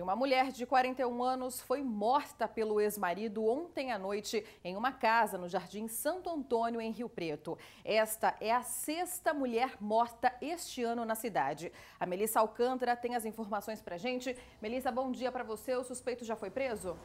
Uma mulher de 41 anos foi morta pelo ex-marido ontem à noite em uma casa no Jardim Santo Antônio, em Rio Preto. Esta é a sexta mulher morta este ano na cidade. A Melissa Alcântara tem as informações pra gente. Melissa, bom dia para você. O suspeito já foi preso?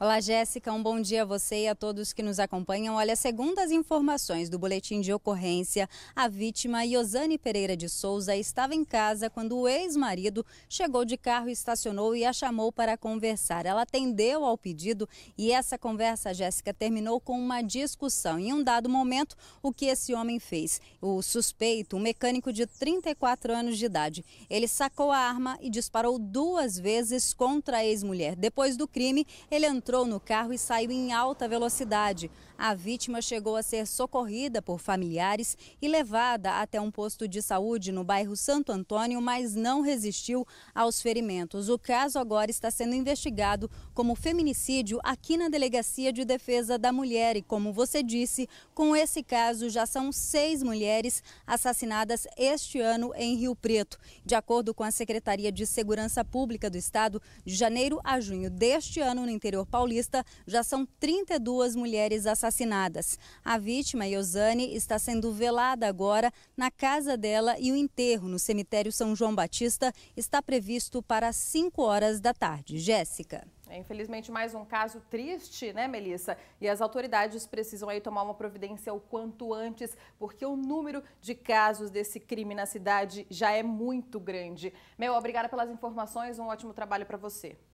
Olá, Jéssica. Um bom dia a você e a todos que nos acompanham. Olha, segundo as informações do boletim de ocorrência, a vítima Yosane Pereira de Souza estava em casa quando o ex-marido chegou de carro, estacionou e a chamou para conversar. Ela atendeu ao pedido e essa conversa, Jéssica, terminou com uma discussão. Em um dado momento, o que esse homem fez? O suspeito, um mecânico de 34 anos de idade, ele sacou a arma e disparou duas vezes contra a ex-mulher. Depois do crime, ele entrou entrou no carro e saiu em alta velocidade. A vítima chegou a ser socorrida por familiares e levada até um posto de saúde no bairro Santo Antônio, mas não resistiu aos ferimentos. O caso agora está sendo investigado como feminicídio aqui na Delegacia de Defesa da Mulher. E como você disse, com esse caso já são seis mulheres assassinadas este ano em Rio Preto. De acordo com a Secretaria de Segurança Pública do Estado, de janeiro a junho deste ano no interior paulista, Paulista, já são 32 mulheres assassinadas. A vítima, Yosane, está sendo velada agora na casa dela e o enterro no cemitério São João Batista está previsto para 5 horas da tarde. Jéssica. É, infelizmente, mais um caso triste, né, Melissa? E as autoridades precisam aí tomar uma providência o quanto antes, porque o número de casos desse crime na cidade já é muito grande. Mel, obrigada pelas informações, um ótimo trabalho para você.